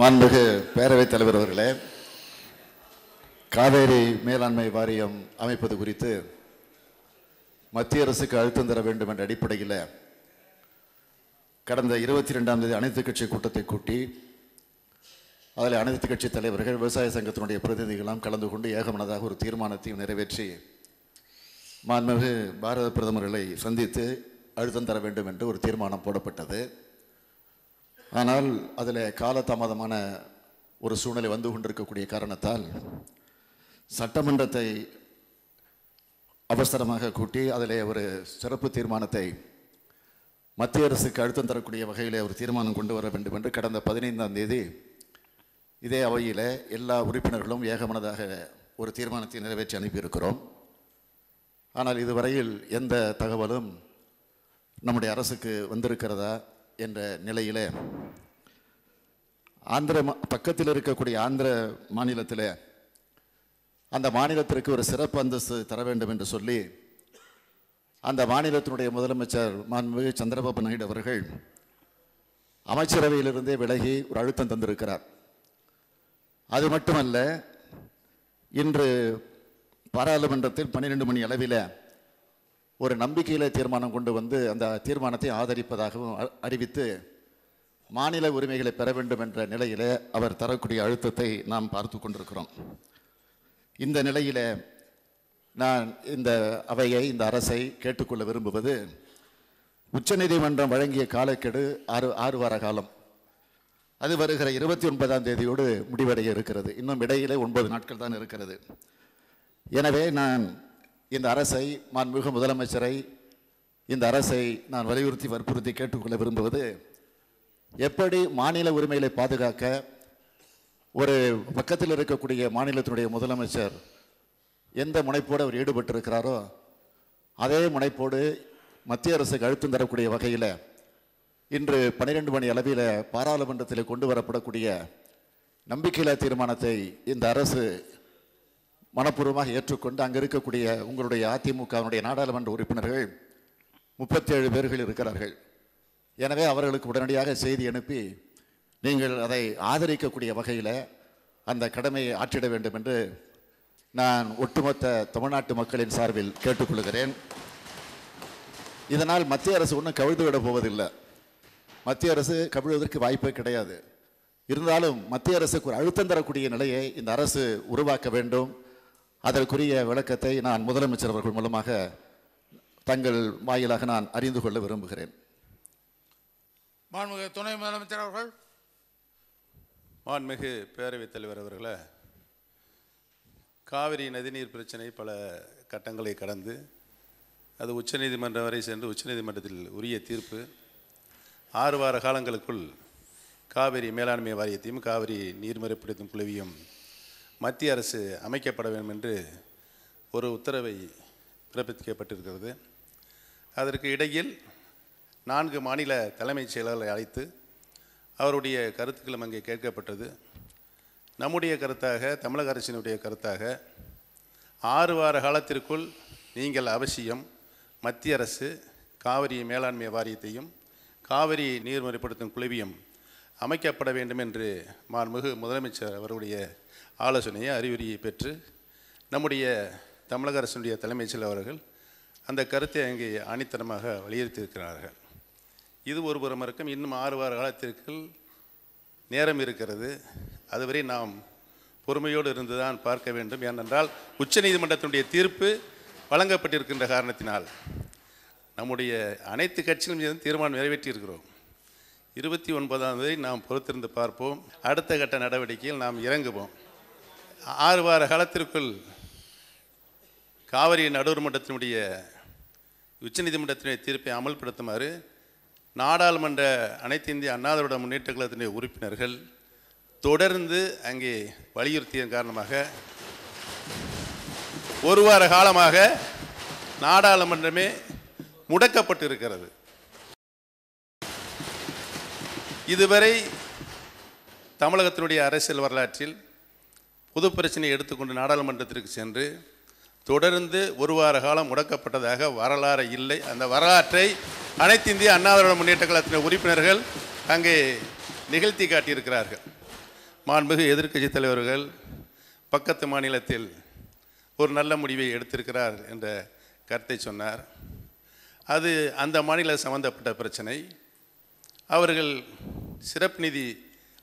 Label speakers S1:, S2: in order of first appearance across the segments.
S1: மாண்புகு பேரவைத் தலைவர் அவர்களே காவேரி மேலாண்மை வாரியம் அமைப்பது குறித்து மத்திய அரசுக்கு அழுத்தம் தர வேண்டும் என்ற அடிப்படையில் கடந்த இருபத்தி ரெண்டாம் தேதி அனைத்து கட்சி கூட்டத்தை கூட்டி அதில் அனைத்து கட்சி தலைவர்கள் விவசாய சங்கத்தினுடைய பிரதிநிதிகளாம் கலந்து கொண்டு ஏகமனதாக ஒரு தீர்மானத்தையும் நிறைவேற்றி மாண்புமிகு பாரத பிரதமர்களை சந்தித்து அழுத்தம் தர வேண்டும் என்று ஒரு தீர்மானம் போடப்பட்டது ஆனால் அதில் காலதாமதமான ஒரு சூழ்நிலை வந்து கொண்டிருக்கக்கூடிய காரணத்தால் சட்டமன்றத்தை அவசரமாக கூட்டி அதில் ஒரு சிறப்பு தீர்மானத்தை மத்திய அரசுக்கு அழுத்தம் தரக்கூடிய வகையில் ஒரு தீர்மானம் கொண்டு வர வேண்டும் என்று கடந்த பதினைந்தாம் தேதி இதே அவையில் எல்லா உறுப்பினர்களும் ஏகமனதாக ஒரு தீர்மானத்தை நிறைவேற்றி அனுப்பியிருக்கிறோம் ஆனால் இதுவரையில் எந்த தகவலும் நம்முடைய அரசுக்கு வந்திருக்கிறதா என்ற நிலையில் ஆந்திர பக்கத்தில் இருக்கக்கூடிய ஆந்திர மாநிலத்தில் அந்த மாநிலத்திற்கு ஒரு சிறப்பு அந்தஸ்து தர வேண்டும் என்று சொல்லி அந்த மாநிலத்தினுடைய முதலமைச்சர் மாண்புமிகு சந்திரபாபு நாயுடு அவர்கள் அமைச்சரவையிலிருந்தே விலகி ஒரு அழுத்தம் தந்திருக்கிறார் அது மட்டுமல்ல இன்று பாராளுமன்றத்தில் பன்னிரெண்டு மணி அளவில் ஒரு நம்பிக்கையில் தீர்மானம் கொண்டு வந்து அந்த தீர்மானத்தை ஆதரிப்பதாகவும் அறிவித்து மாநில உரிமைகளை பெற வேண்டும் என்ற நிலையில் அவர் தரக்கூடிய அழுத்தத்தை நாம் பார்த்து கொண்டிருக்கிறோம் இந்த நிலையில் நான் இந்த அவையை இந்த அரசை கேட்டுக்கொள்ள விரும்புவது உச்சநீதிமன்றம் வழங்கிய காலக்கெடு ஆறு ஆறு வார காலம் அது வருகிற இருபத்தி ஒன்பதாம் தேதியோடு முடிவடைய இருக்கிறது இன்னும் இடையிலே ஒன்பது நாட்கள் தான் இருக்கிறது எனவே நான் இந்த அரசை மாண்புமிகு முதலமைச்சரை இந்த அரசை நான் வலியுறுத்தி வற்புறுத்தி கேட்டுக்கொள்ள விரும்புவது எப்படி மாநில உரிமைகளை பாதுகாக்க ஒரு பக்கத்தில் இருக்கக்கூடிய மாநிலத்தினுடைய முதலமைச்சர் எந்த முனைப்போடு அவர் ஈடுபட்டிருக்கிறாரோ அதே முனைப்போடு மத்திய அரசுக்கு அழுத்தம் தரக்கூடிய வகையில் இன்று பன்னிரெண்டு மணி அளவில் பாராளுமன்றத்தில் கொண்டு வரப்படக்கூடிய நம்பிக்கையில்லா தீர்மானத்தை இந்த அரசு மனப்பூர்வமாக ஏற்றுக்கொண்டு அங்கே இருக்கக்கூடிய உங்களுடைய அதிமுகவினுடைய நாடாளுமன்ற உறுப்பினர்கள் முப்பத்தேழு பேர்கள் இருக்கிறார்கள் எனவே அவர்களுக்கு உடனடியாக செய்தி அனுப்பி நீங்கள் அதை ஆதரிக்கக்கூடிய வகையில் அந்த கடமையை ஆற்றிட வேண்டும் என்று நான் ஒட்டுமொத்த தமிழ்நாட்டு மக்களின் சார்பில் கேட்டுக்கொள்கிறேன் இதனால் மத்திய அரசு ஒன்றும் கவிழ்ந்து விட போவதில்லை மத்திய அரசு கவிழ்வதற்கு வாய்ப்பே கிடையாது இருந்தாலும் மத்திய அரசுக்கு ஒரு அழுத்தம் தரக்கூடிய நிலையை இந்த அரசு உருவாக்க வேண்டும் அதற்குரிய விளக்கத்தை நான் முதலமைச்சர் அவர்கள் மூலமாக தங்கள் வாயிலாக நான் அறிந்து கொள்ள விரும்புகிறேன்
S2: மாண்புமிகு துணை முதலமைச்சர் அவர்கள்
S3: மாண்புமிகு பேரவைத் தலைவர் அவர்களே காவிரி நதிநீர் பிரச்சனை பல கட்டங்களை கடந்து அது உச்சநீதிமன்றம் வரை சென்று உச்சநீதிமன்றத்தில் உரிய தீர்ப்பு ஆறு வார காலங்களுக்குள் காவிரி மேலாண்மை வாரியத்தையும் காவிரி நீர்மறைப்படுத்தும் குழுவையும் மத்திய அரசு அமைக்கப்பட வேண்டும் என்று ஒரு உத்தரவை பிறப்பிக்கப்பட்டிருக்கிறது அதற்கு இடையில் நான்கு மாநில தலைமைச் செயலர்களை அழைத்து அவருடைய கருத்துக்களும் அங்கே கேட்கப்பட்டது நம்முடைய கருத்தாக தமிழக அரசினுடைய கருத்தாக ஆறு வார காலத்திற்குள் நீங்கள் அவசியம் மத்திய அரசு காவிரி மேலாண்மை வாரியத்தையும் காவிரி நீர்முறைப்படுத்தும் குழுவையும் அமைக்கப்பட வேண்டும் என்று மாண்புமிகு முதலமைச்சர் அவருடைய ஆலோசனையை அறிவுரையை பெற்று நம்முடைய தமிழக அரசினுடைய தலைமைச் செயலர் அவர்கள் அந்த கருத்தை அங்கே ஆணித்தனமாக வலியுறுத்தியிருக்கிறார்கள் இது ஒரு புறம் இருக்கும் இன்னும் ஆறு வார காலத்திற்கு நேரம் இருக்கிறது அதுவரை நாம் பொறுமையோடு இருந்துதான் பார்க்க வேண்டும் ஏனென்றால் உச்சநீதிமன்றத்தினுடைய தீர்ப்பு வழங்கப்பட்டிருக்கின்ற காரணத்தினால் நம்முடைய அனைத்து கட்சிகளும் சேர்ந்து தீர்மானம் நிறைவேற்றியிருக்கிறோம் இருபத்தி ஒன்பதாம் தேதி நாம் பொறுத்திருந்து பார்ப்போம் அடுத்த கட்ட நடவடிக்கையில் நாம் இறங்குவோம் ஆறு வார காலத்திற்குள் காவிரி நடுவர் மன்றத்தினுடைய உச்சநீதிமன்றத்தினுடைய தீர்ப்பை அமல்படுத்துமாறு நாடாளுமன்ற அனைத்து இந்திய அண்ணாதிரோட முன்னேற்ற கழகத்தினுடைய உறுப்பினர்கள் தொடர்ந்து அங்கே வலியுறுத்தியதன் காரணமாக ஒரு வார காலமாக நாடாளுமன்றமே முடக்கப்பட்டு இருக்கிறது இதுவரை தமிழகத்தினுடைய அரசியல் வரலாற்றில் பொது பிரச்சனையை எடுத்துக்கொண்டு நாடாளுமன்றத்திற்கு சென்று தொடர்ந்து ஒரு வார காலம் முடக்கப்பட்டதாக வரலாறு இல்லை அந்த வரலாற்றை அனைத்து இந்திய அண்ணாவிரோட முன்னேற்ற கழகத்தின் உறுப்பினர்கள் அங்கே நிகழ்த்தி காட்டியிருக்கிறார்கள் மாண்புகு எதிர்கட்சித் தலைவர்கள் பக்கத்து மாநிலத்தில் ஒரு நல்ல முடிவை எடுத்திருக்கிறார் என்ற கருத்தை சொன்னார் அது அந்த மாநில சம்பந்தப்பட்ட பிரச்சனை அவர்கள் சிறப்பு நிதி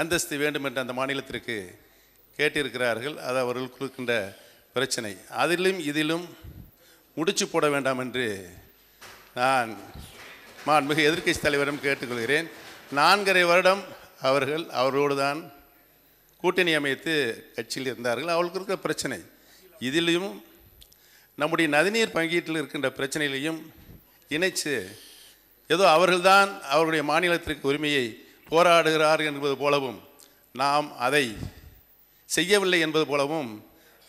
S3: அந்தஸ்து வேண்டும் என்று அந்த மாநிலத்திற்கு கேட்டிருக்கிறார்கள் அது அவர்கள் கொடுக்கின்ற பிரச்சனை அதிலும் இதிலும் முடிச்சு போட வேண்டாம் என்று நான் மாண்புமிகு எதிர்க்கட்சி தலைவரும் கேட்டுக்கொள்கிறேன் நான்கரை வருடம் அவர்கள் அவரோடு தான் கூட்டணி அமைத்து கட்சியில் இருந்தார்கள் அவர்களுக்கு இருக்கிற பிரச்சனை இதிலையும் நம்முடைய நதிநீர் பங்கீட்டில் இருக்கின்ற பிரச்சனையிலையும் இணைச்சு ஏதோ அவர்கள்தான் அவருடைய மாநிலத்திற்கு உரிமையை போராடுகிறார் என்பது போலவும் நாம் அதை செய்யவில்லை என்பது போலவும்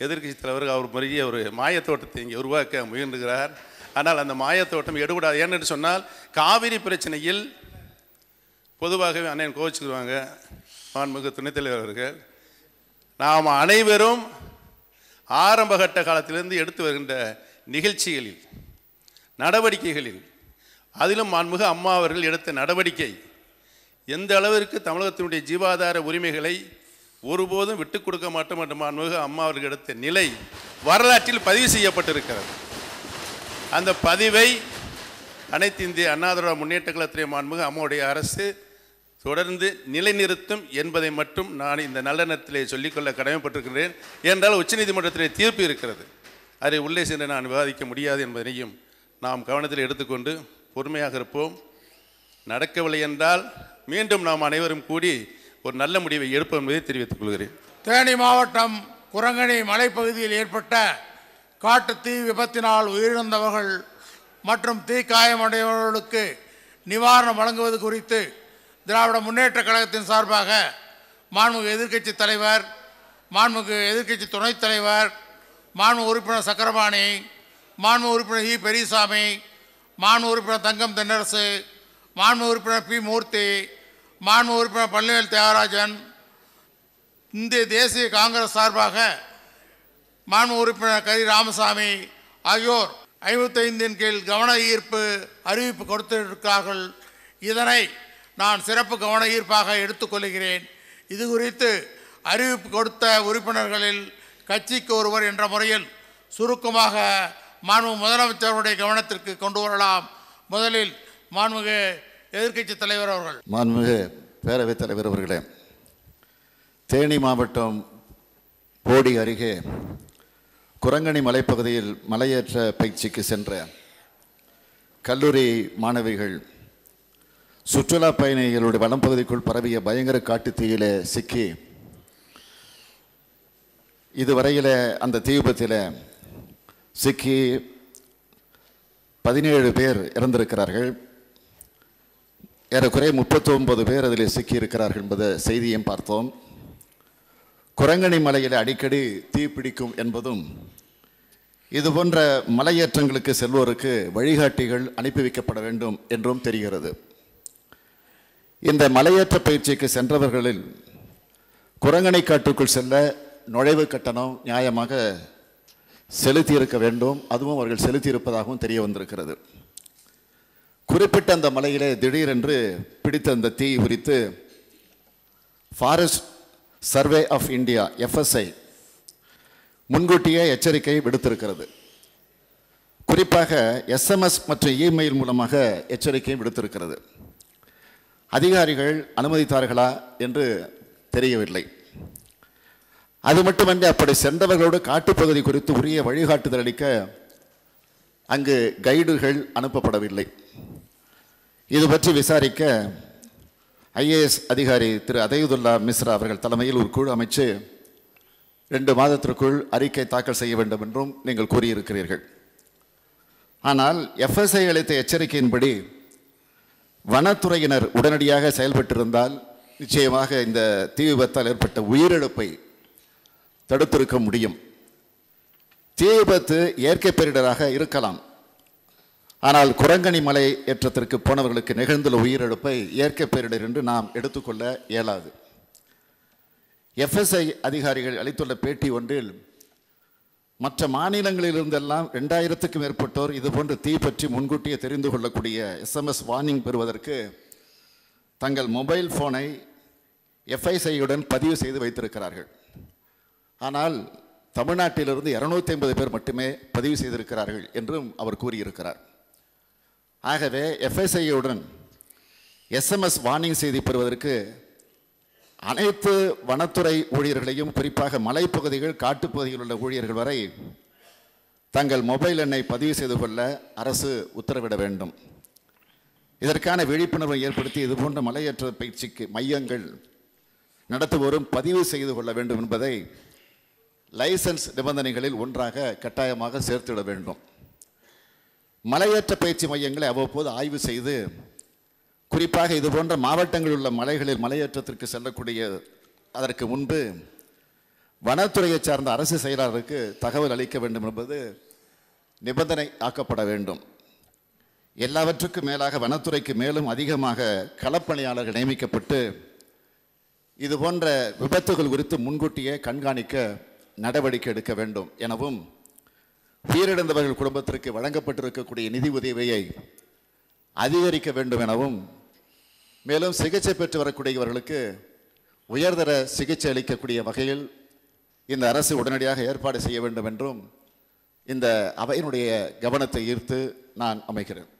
S3: எதிர்கட்சித் தலைவர் அவர் மருகி ஒரு மாயத்தோட்டத்தை இங்கே உருவாக்க முயன்றுகிறார் ஆனால் அந்த மாயத்தோட்டம் எடுபடாது ஏன்னு சொன்னால் காவிரி பிரச்சனையில் பொதுவாகவே அண்ணன் கோவிச்சுக்குவாங்க மாண்புமிகு துணைத் தலைவர் அவர்கள் நாம் அனைவரும் ஆரம்பகட்ட காலத்திலிருந்து எடுத்து வருகின்ற நிகழ்ச்சிகளில் நடவடிக்கைகளில் அதிலும் மாண்புமிகு அம்மா அவர்கள் எடுத்த நடவடிக்கை எந்த அளவிற்கு தமிழகத்தினுடைய ஜீவாதார உரிமைகளை ஒருபோதும் விட்டுக் கொடுக்க மாட்டோம் என்று மாண்புமிகு அம்மா அவர்கள் எடுத்த நிலை வரலாற்றில் பதிவு செய்யப்பட்டிருக்கிறது அந்த பதிவை அனைத்து இந்திய அண்ணாதிராவிட முன்னேற்ற கழகத்துடைய மாண்புமிகு அம்மாவுடைய அரசு தொடர்ந்து நிலைநிறுத்தும் என்பதை மட்டும் நான் இந்த நல்ல நேரத்திலே சொல்லிக்கொள்ள கடமைப்பட்டிருக்கிறேன் என்றால் உச்சநீதிமன்றத்திலே தீர்ப்பு இருக்கிறது அதை உள்ளே சென்று நான் விவாதிக்க முடியாது என்பதனையும் நாம் கவனத்தில் எடுத்துக்கொண்டு பொறுமையாக இருப்போம் நடக்கவில்லை என்றால் மீண்டும் நாம் அனைவரும் கூடி ஒரு நல்ல முடிவை எடுப்போம் என்பதை தெரிவித்துக் கொள்கிறேன் தேனி மாவட்டம் குரங்கணி மலைப்பகுதியில் ஏற்பட்ட
S2: காட்டு தீ விபத்தினால் உயிரிழந்தவர்கள் மற்றும் தீக்காயமடைந்தவர்களுக்கு நிவாரணம் வழங்குவது குறித்து திராவிட முன்னேற்ற கழகத்தின் சார்பாக மாண்புமிகு எதிர்க்கட்சி தலைவர் மாண்புமிகு எதிர்க்கட்சி துணைத் தலைவர் மாண்பு உறுப்பினர் சக்கரபாணி மாண்பு உறுப்பினர் இ பெரியசாமி மாண்பு உறுப்பினர் தங்கம் தென்னரசு மாண்பு உறுப்பினர் பி மூர்த்தி மாண்பு உறுப்பினர் பள்ளிவேல் தியாகராஜன் இந்திய தேசிய காங்கிரஸ் சார்பாக மாண்பு உறுப்பினர் கரி ராமசாமி ஆகியோர் ஐம்பத்தைந்தின் கீழ் கவன ஈர்ப்பு அறிவிப்பு கொடுத்திருக்கிறார்கள் இதனை நான் சிறப்பு கவன ஈர்ப்பாக எடுத்துக்கொள்கிறேன் இது குறித்து அறிவிப்பு கொடுத்த உறுப்பினர்களில் கட்சிக்கு ஒருவர் என்ற முறையில் சுருக்கமாக மாண்பு முதலமைச்சருடைய கவனத்திற்கு கொண்டு வரலாம் முதலில் மாண்புமிகு எதிர்கட்சி தலைவர் அவர்கள்
S1: மாண்புமிகு பேரவைத் தலைவர் அவர்களே தேனி மாவட்டம் போடி அருகே குரங்கணி மலைப்பகுதியில் மலையேற்ற பயிற்சிக்கு சென்ற கல்லூரி மாணவிகள் சுற்றுலா பயணிகளுடைய வளம்பகுதிக்குள் பரவிய பயங்கர காட்டுத்தீயிலே சிக்கி இதுவரையில் அந்த தீ விபத்தில் சிக்கி பதினேழு பேர் இறந்திருக்கிறார்கள் ஏறக்குறைய முப்பத்தொன்பது பேர் அதில் சிக்கியிருக்கிறார்கள் என்பத செய்தியும் பார்த்தோம் குரங்கணி மலையில் அடிக்கடி தீ பிடிக்கும் என்பதும் இது போன்ற மலையேற்றங்களுக்கு செல்வோருக்கு வழிகாட்டிகள் அனுப்பி வைக்கப்பட வேண்டும் என்றும் தெரிகிறது இந்த மலையேற்ற பயிற்சிக்கு சென்றவர்களில் குரங்கனை காட்டுக்குள் செல்ல நுழைவு கட்டணம் நியாயமாக செலுத்தியிருக்க வேண்டும் அதுவும் அவர்கள் செலுத்தியிருப்பதாகவும் தெரிய வந்திருக்கிறது குறிப்பிட்ட அந்த மலையிலே திடீரென்று பிடித்த அந்த தீ குறித்து forest survey of India FSI முன்கூட்டியே எச்சரிக்கை விடுத்திருக்கிறது குறிப்பாக எஸ்எம்எஸ் மற்றும் இமெயில் மூலமாக எச்சரிக்கை விடுத்திருக்கிறது அதிகாரிகள் அனுமதித்தார்களா என்று தெரியவில்லை அது மட்டுமன்றி அப்படி சென்றவர்களோடு காட்டுப்பகுதி குறித்து உரிய வழிகாட்டுதல் அளிக்க அங்கு கைடுகள் அனுப்பப்படவில்லை இது பற்றி விசாரிக்க ஐஏஎஸ் அதிகாரி திரு அதயுதுல்லா மிஸ்ரா அவர்கள் தலைமையில் ஒரு குழு அமைச்சு ரெண்டு மாதத்திற்குள் அறிக்கை தாக்கல் செய்ய வேண்டும் என்றும் நீங்கள் கூறியிருக்கிறீர்கள் ஆனால் எஃப்எஸ்ஐ அளித்த எச்சரிக்கையின்படி வனத்துறையினர் உடனடியாக செயல்பட்டிருந்தால் நிச்சயமாக இந்த தீ விபத்தால் ஏற்பட்ட உயிரிழப்பை தடுத்திருக்க முடியும் தீ விபத்து இயற்கை பேரிடராக இருக்கலாம் ஆனால் குரங்கணி மலை ஏற்றத்திற்கு போனவர்களுக்கு நிகழ்ந்துள்ள உயிரிழப்பை இயற்கை பேரிடர் என்று நாம் எடுத்துக்கொள்ள இயலாது எஃப்எஸ்ஐ அதிகாரிகள் அளித்துள்ள பேட்டி ஒன்றில் மற்ற மாநிலங்களிலிருந்தெல்லாம் ரெண்டாயிரத்துக்கும் மேற்பட்டோர் இதுபோன்று தீ பற்றி முன்கூட்டியே தெரிந்து கொள்ளக்கூடிய எஸ்எம்எஸ் வார்னிங் பெறுவதற்கு தங்கள் மொபைல் ஃபோனை எஃப்ஐசையுடன் பதிவு செய்து வைத்திருக்கிறார்கள் ஆனால் தமிழ்நாட்டிலிருந்து இரநூத்தி ஐம்பது பேர் மட்டுமே பதிவு செய்திருக்கிறார்கள் என்றும் அவர் கூறியிருக்கிறார் ஆகவே எஃப்எஸ்ஐயுடன் எஸ்எம்எஸ் வார்னிங் செய்தி பெறுவதற்கு அனைத்து வனத்துறை ஊழியர்களையும் குறிப்பாக மலைப்பகுதிகள் காட்டுப்பகுதிகளில் உள்ள ஊழியர்கள் வரை தங்கள் மொபைல் எண்ணை பதிவு செய்து கொள்ள அரசு உத்தரவிட வேண்டும் இதற்கான விழிப்புணர்வை ஏற்படுத்தி இதுபோன்ற மலையற்ற பயிற்சிக்கு மையங்கள் நடத்துவோரும் பதிவு செய்து கொள்ள வேண்டும் என்பதை லைசன்ஸ் நிபந்தனைகளில் ஒன்றாக கட்டாயமாக சேர்த்துவிட வேண்டும் மலையேற்ற பயிற்சி மையங்களை அவ்வப்போது ஆய்வு செய்து குறிப்பாக இது போன்ற மாவட்டங்களில் உள்ள மலைகளில் மலையேற்றத்திற்கு செல்லக்கூடிய அதற்கு முன்பு வனத்துறையை சார்ந்த அரசு செயலாளருக்கு தகவல் அளிக்க வேண்டும் என்பது நிபந்தனை ஆக்கப்பட வேண்டும் எல்லாவற்றுக்கும் மேலாக வனத்துறைக்கு மேலும் அதிகமாக களப்பணியாளர்கள் நியமிக்கப்பட்டு இது போன்ற விபத்துகள் குறித்து முன்கூட்டியே கண்காணிக்க நடவடிக்கை எடுக்க வேண்டும் எனவும் உயிரிழந்தவர்கள் குடும்பத்திற்கு வழங்கப்பட்டிருக்கக்கூடிய நிதி உதவியை அதிகரிக்க வேண்டும் எனவும் மேலும் சிகிச்சை பெற்று வரக்கூடியவர்களுக்கு உயர்தர சிகிச்சை அளிக்கக்கூடிய வகையில் இந்த அரசு உடனடியாக ஏற்பாடு செய்ய வேண்டும் என்றும் இந்த அவையினுடைய கவனத்தை ஈர்த்து நான் அமைக்கிறேன்